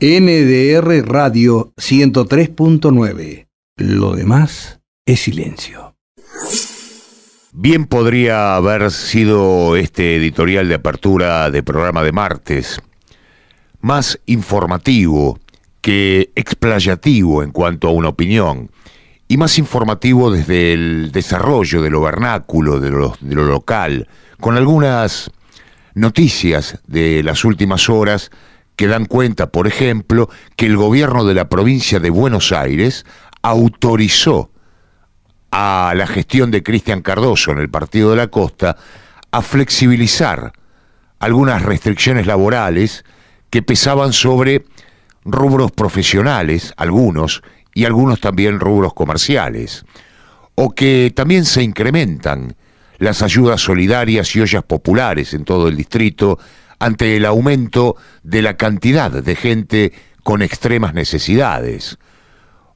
NDR Radio 103.9. Lo demás es silencio. Bien podría haber sido este editorial de apertura de programa de martes, más informativo que explayativo en cuanto a una opinión, y más informativo desde el desarrollo de lo vernáculo, de lo, de lo local, con algunas noticias de las últimas horas, que dan cuenta, por ejemplo, que el gobierno de la provincia de Buenos Aires autorizó a la gestión de Cristian Cardoso en el Partido de la Costa a flexibilizar algunas restricciones laborales que pesaban sobre rubros profesionales, algunos, y algunos también rubros comerciales, o que también se incrementan las ayudas solidarias y ollas populares en todo el distrito ante el aumento de la cantidad de gente con extremas necesidades,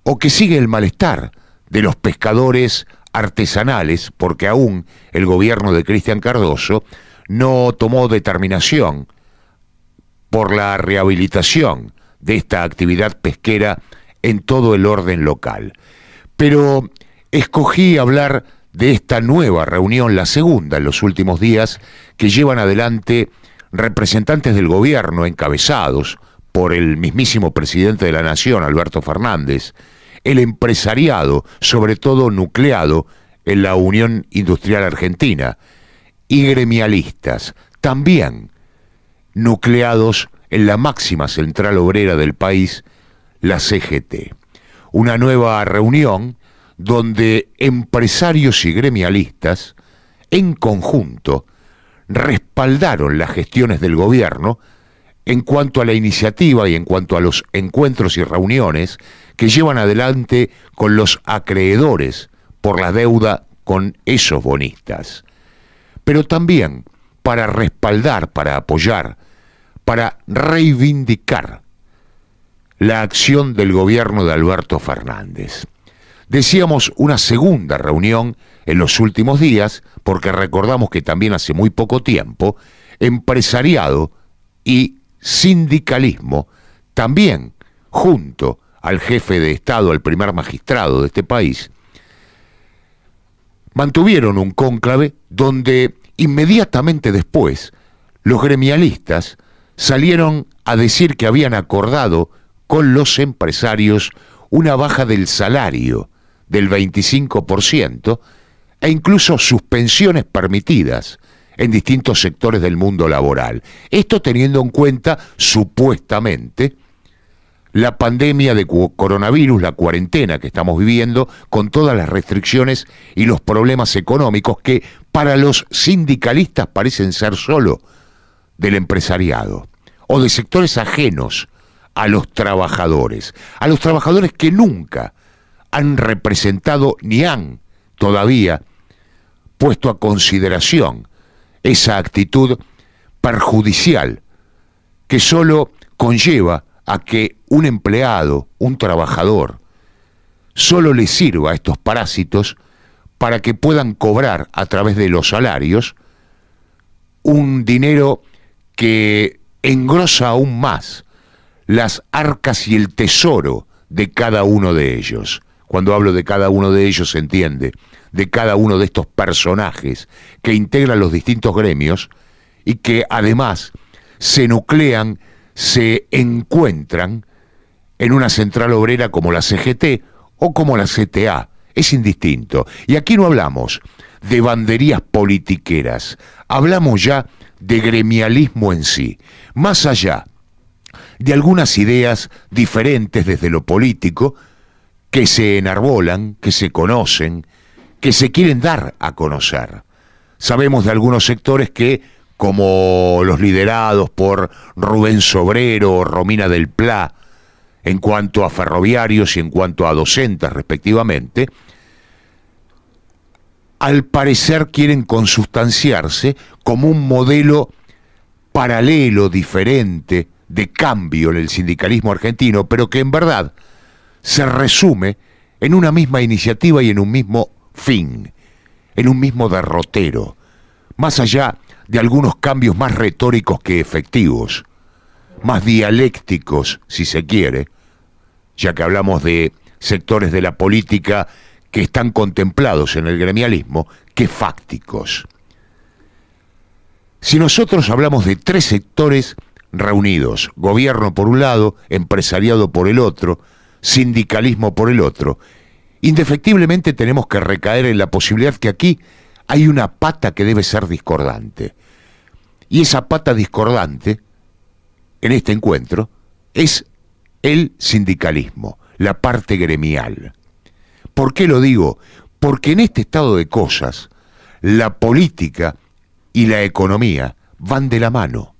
o que sigue el malestar de los pescadores artesanales, porque aún el gobierno de Cristian Cardoso no tomó determinación por la rehabilitación de esta actividad pesquera en todo el orden local. Pero escogí hablar de esta nueva reunión, la segunda en los últimos días, que llevan adelante representantes del gobierno encabezados por el mismísimo presidente de la Nación, Alberto Fernández, el empresariado, sobre todo nucleado en la Unión Industrial Argentina, y gremialistas, también nucleados en la máxima central obrera del país, la CGT. Una nueva reunión donde empresarios y gremialistas, en conjunto, respaldaron las gestiones del gobierno en cuanto a la iniciativa y en cuanto a los encuentros y reuniones que llevan adelante con los acreedores por la deuda con esos bonistas, pero también para respaldar, para apoyar, para reivindicar la acción del gobierno de Alberto Fernández. Decíamos una segunda reunión en los últimos días, porque recordamos que también hace muy poco tiempo, empresariado y sindicalismo también junto al jefe de Estado, al primer magistrado de este país, mantuvieron un cónclave donde inmediatamente después los gremialistas salieron a decir que habían acordado con los empresarios una baja del salario del 25%, e incluso suspensiones permitidas en distintos sectores del mundo laboral. Esto teniendo en cuenta, supuestamente, la pandemia de coronavirus, la cuarentena que estamos viviendo, con todas las restricciones y los problemas económicos que para los sindicalistas parecen ser solo del empresariado o de sectores ajenos a los trabajadores, a los trabajadores que nunca han representado ni han todavía puesto a consideración esa actitud perjudicial que solo conlleva a que un empleado, un trabajador, solo le sirva a estos parásitos para que puedan cobrar a través de los salarios un dinero que engrosa aún más las arcas y el tesoro de cada uno de ellos. Cuando hablo de cada uno de ellos se entiende de cada uno de estos personajes que integran los distintos gremios y que además se nuclean, se encuentran en una central obrera como la CGT o como la CTA. Es indistinto. Y aquí no hablamos de banderías politiqueras, hablamos ya de gremialismo en sí, más allá de algunas ideas diferentes desde lo político que se enarbolan, que se conocen, que se quieren dar a conocer. Sabemos de algunos sectores que, como los liderados por Rubén Sobrero o Romina del Pla, en cuanto a ferroviarios y en cuanto a docentes respectivamente, al parecer quieren consustanciarse como un modelo paralelo, diferente, de cambio en el sindicalismo argentino, pero que en verdad se resume en una misma iniciativa y en un mismo fin, en un mismo derrotero, más allá de algunos cambios más retóricos que efectivos, más dialécticos, si se quiere, ya que hablamos de sectores de la política que están contemplados en el gremialismo, que fácticos. Si nosotros hablamos de tres sectores reunidos, gobierno por un lado, empresariado por el otro, sindicalismo por el otro, Indefectiblemente tenemos que recaer en la posibilidad que aquí hay una pata que debe ser discordante. Y esa pata discordante, en este encuentro, es el sindicalismo, la parte gremial. ¿Por qué lo digo? Porque en este estado de cosas, la política y la economía van de la mano.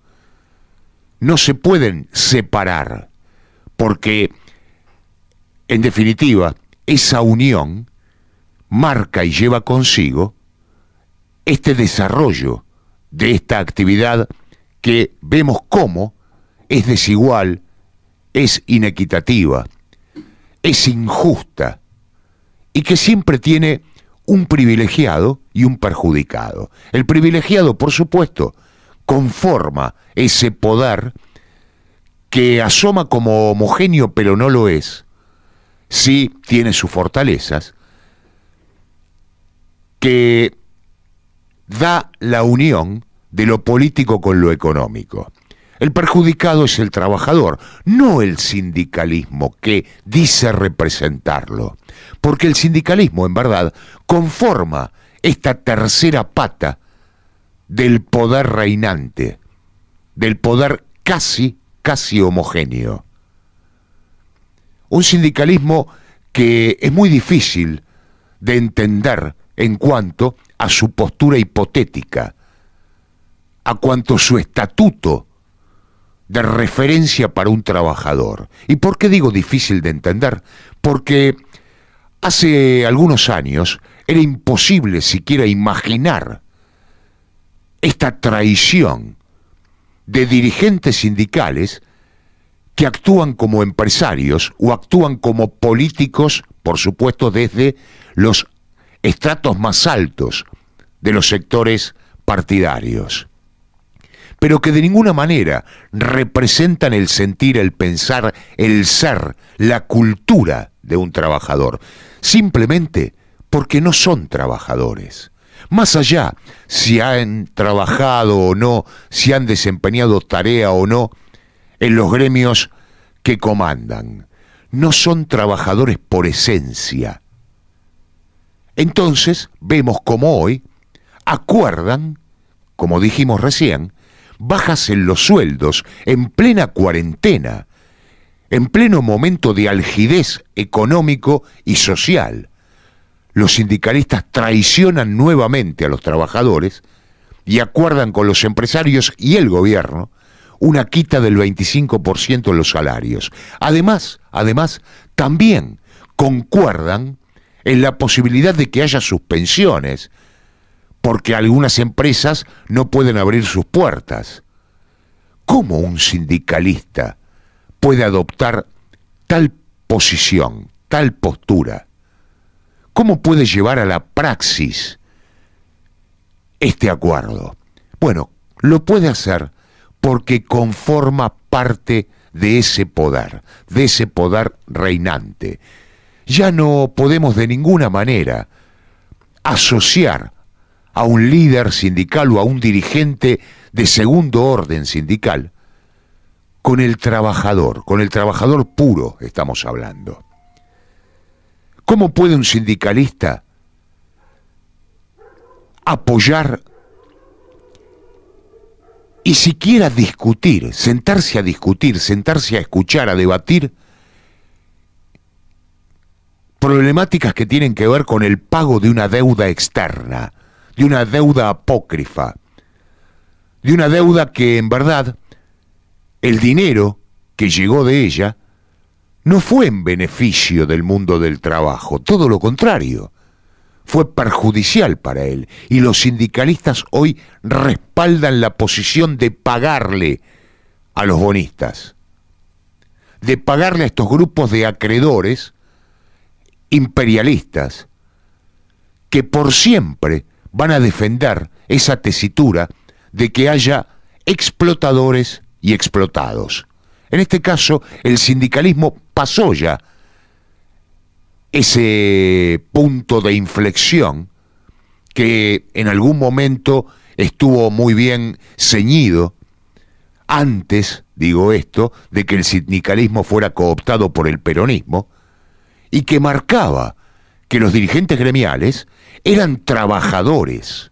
No se pueden separar, porque, en definitiva, esa unión marca y lleva consigo este desarrollo de esta actividad que vemos cómo es desigual, es inequitativa, es injusta y que siempre tiene un privilegiado y un perjudicado. El privilegiado, por supuesto, conforma ese poder que asoma como homogéneo pero no lo es, sí tiene sus fortalezas, que da la unión de lo político con lo económico. El perjudicado es el trabajador, no el sindicalismo que dice representarlo, porque el sindicalismo en verdad conforma esta tercera pata del poder reinante, del poder casi, casi homogéneo un sindicalismo que es muy difícil de entender en cuanto a su postura hipotética, a cuanto su estatuto de referencia para un trabajador. ¿Y por qué digo difícil de entender? Porque hace algunos años era imposible siquiera imaginar esta traición de dirigentes sindicales que actúan como empresarios o actúan como políticos, por supuesto, desde los estratos más altos de los sectores partidarios, pero que de ninguna manera representan el sentir, el pensar, el ser, la cultura de un trabajador, simplemente porque no son trabajadores. Más allá si han trabajado o no, si han desempeñado tarea o no, en los gremios que comandan. No son trabajadores por esencia. Entonces vemos como hoy acuerdan, como dijimos recién, bajas en los sueldos en plena cuarentena, en pleno momento de algidez económico y social. Los sindicalistas traicionan nuevamente a los trabajadores y acuerdan con los empresarios y el gobierno una quita del 25% en los salarios. Además, además, también concuerdan en la posibilidad de que haya suspensiones, porque algunas empresas no pueden abrir sus puertas. ¿Cómo un sindicalista puede adoptar tal posición, tal postura? ¿Cómo puede llevar a la praxis este acuerdo? Bueno, lo puede hacer porque conforma parte de ese poder, de ese poder reinante. Ya no podemos de ninguna manera asociar a un líder sindical o a un dirigente de segundo orden sindical con el trabajador, con el trabajador puro estamos hablando. ¿Cómo puede un sindicalista apoyar y siquiera discutir, sentarse a discutir, sentarse a escuchar, a debatir problemáticas que tienen que ver con el pago de una deuda externa, de una deuda apócrifa, de una deuda que en verdad el dinero que llegó de ella no fue en beneficio del mundo del trabajo, todo lo contrario fue perjudicial para él. Y los sindicalistas hoy respaldan la posición de pagarle a los bonistas, de pagarle a estos grupos de acreedores imperialistas que por siempre van a defender esa tesitura de que haya explotadores y explotados. En este caso, el sindicalismo pasó ya ese punto de inflexión que en algún momento estuvo muy bien ceñido antes, digo esto, de que el sindicalismo fuera cooptado por el peronismo y que marcaba que los dirigentes gremiales eran trabajadores,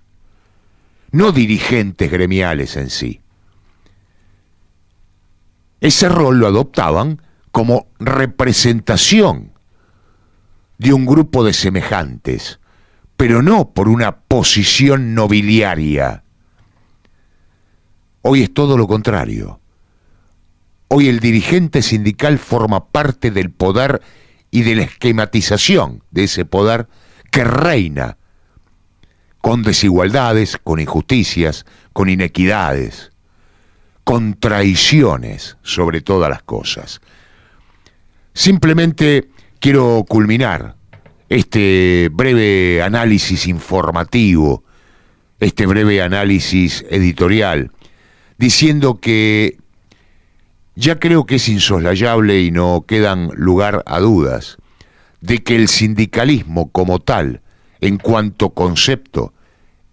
no dirigentes gremiales en sí. Ese rol lo adoptaban como representación de un grupo de semejantes, pero no por una posición nobiliaria. Hoy es todo lo contrario. Hoy el dirigente sindical forma parte del poder y de la esquematización de ese poder que reina, con desigualdades, con injusticias, con inequidades, con traiciones sobre todas las cosas. Simplemente quiero culminar este breve análisis informativo, este breve análisis editorial, diciendo que ya creo que es insoslayable y no quedan lugar a dudas de que el sindicalismo como tal, en cuanto concepto,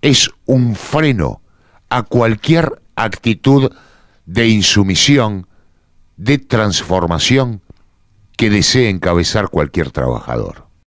es un freno a cualquier actitud de insumisión, de transformación que desee encabezar cualquier trabajador.